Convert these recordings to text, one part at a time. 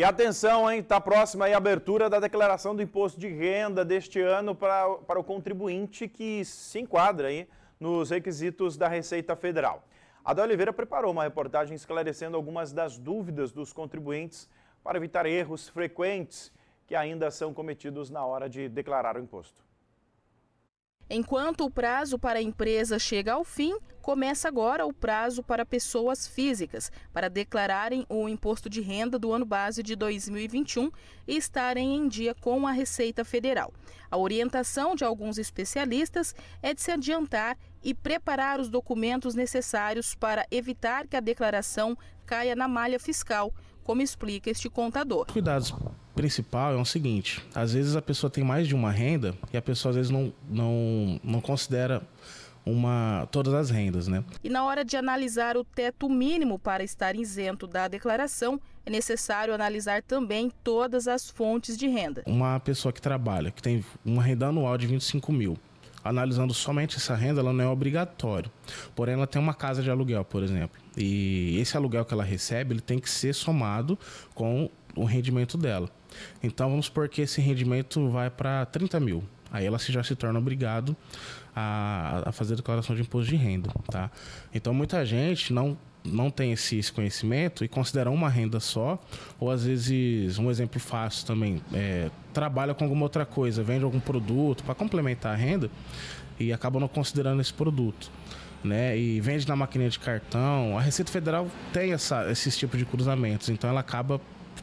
E atenção, hein? Está próxima aí a abertura da declaração do imposto de renda deste ano para, para o contribuinte que se enquadra aí nos requisitos da Receita Federal. A da Oliveira preparou uma reportagem esclarecendo algumas das dúvidas dos contribuintes para evitar erros frequentes que ainda são cometidos na hora de declarar o imposto. Enquanto o prazo para a empresa chega ao fim, Começa agora o prazo para pessoas físicas para declararem o imposto de renda do ano base de 2021 e estarem em dia com a Receita Federal. A orientação de alguns especialistas é de se adiantar e preparar os documentos necessários para evitar que a declaração caia na malha fiscal, como explica este contador. Cuidados principal é o seguinte: às vezes a pessoa tem mais de uma renda e a pessoa às vezes não, não, não considera uma, todas as rendas. Né? E na hora de analisar o teto mínimo para estar isento da declaração, é necessário analisar também todas as fontes de renda. Uma pessoa que trabalha, que tem uma renda anual de 25 mil, analisando somente essa renda, ela não é obrigatória. Porém, ela tem uma casa de aluguel, por exemplo. E esse aluguel que ela recebe, ele tem que ser somado com o rendimento dela. Então, vamos supor que esse rendimento vai para 30 mil. Aí ela já se torna obrigado a, a fazer declaração de imposto de renda, tá? Então muita gente não não tem esse, esse, conhecimento e considera uma renda só, ou às vezes, um exemplo fácil também, é, trabalha com alguma outra coisa, vende algum produto para complementar a renda e acaba não considerando esse produto. Né, e vende na maquininha de cartão. A Receita Federal tem essa, esses tipos de cruzamentos, então ela acaba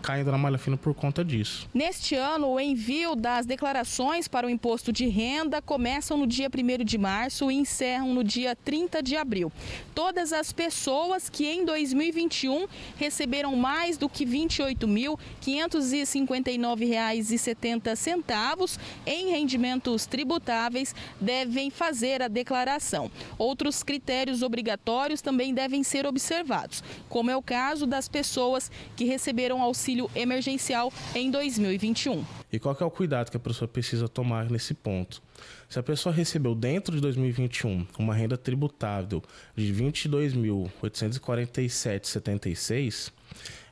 caindo na malha fina por conta disso. Neste ano, o envio das declarações para o imposto de renda começam no dia 1 de março e encerram no dia 30 de abril. Todas as pessoas que em 2021 receberam mais do que R$ 28.559,70 em rendimentos tributáveis devem fazer a declaração. Outros critérios obrigatórios também devem ser observados, como é o caso das pessoas que receberam auxílio auxílio emergencial em 2021. E qual é o cuidado que a pessoa precisa tomar nesse ponto? Se a pessoa recebeu dentro de 2021 uma renda tributável de R$ 22.847,76,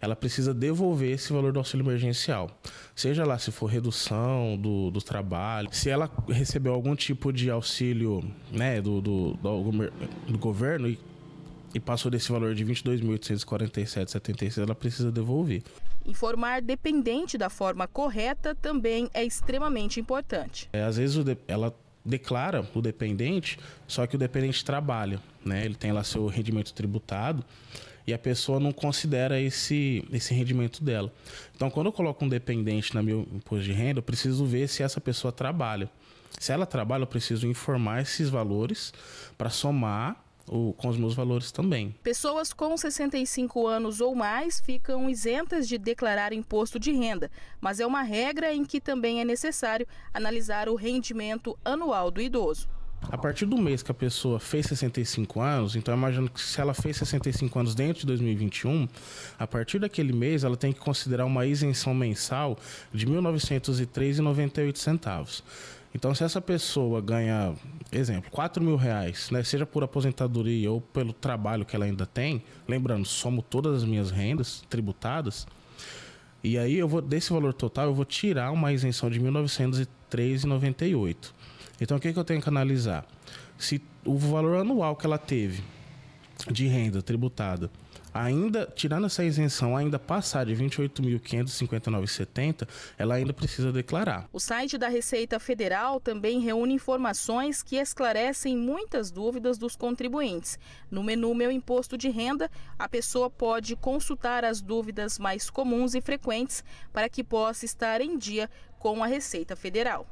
ela precisa devolver esse valor do auxílio emergencial. Seja lá se for redução do, do trabalho, se ela recebeu algum tipo de auxílio né, do, do, do, do governo e e passou desse valor de 22.847,76, ela precisa devolver. Informar dependente da forma correta também é extremamente importante. É, às vezes ela declara o dependente, só que o dependente trabalha, né? Ele tem lá seu rendimento tributado e a pessoa não considera esse, esse rendimento dela. Então, quando eu coloco um dependente na meu imposto de renda, eu preciso ver se essa pessoa trabalha. Se ela trabalha, eu preciso informar esses valores para somar o, com os meus valores também. Pessoas com 65 anos ou mais ficam isentas de declarar imposto de renda, mas é uma regra em que também é necessário analisar o rendimento anual do idoso. A partir do mês que a pessoa fez 65 anos, então imagino que se ela fez 65 anos dentro de 2021, a partir daquele mês ela tem que considerar uma isenção mensal de R$ 1.903,98. Então, se essa pessoa ganha, exemplo, 4 mil reais, né, seja por aposentadoria ou pelo trabalho que ela ainda tem, lembrando, somo todas as minhas rendas tributadas, e aí eu vou desse valor total eu vou tirar uma isenção de R$ 1.903,98. Então, o que, que eu tenho que analisar? Se o valor anual que ela teve de renda tributada ainda, tirando essa isenção, ainda passar de 28.559,70, ela ainda precisa declarar. O site da Receita Federal também reúne informações que esclarecem muitas dúvidas dos contribuintes. No menu Meu Imposto de Renda, a pessoa pode consultar as dúvidas mais comuns e frequentes para que possa estar em dia com a Receita Federal.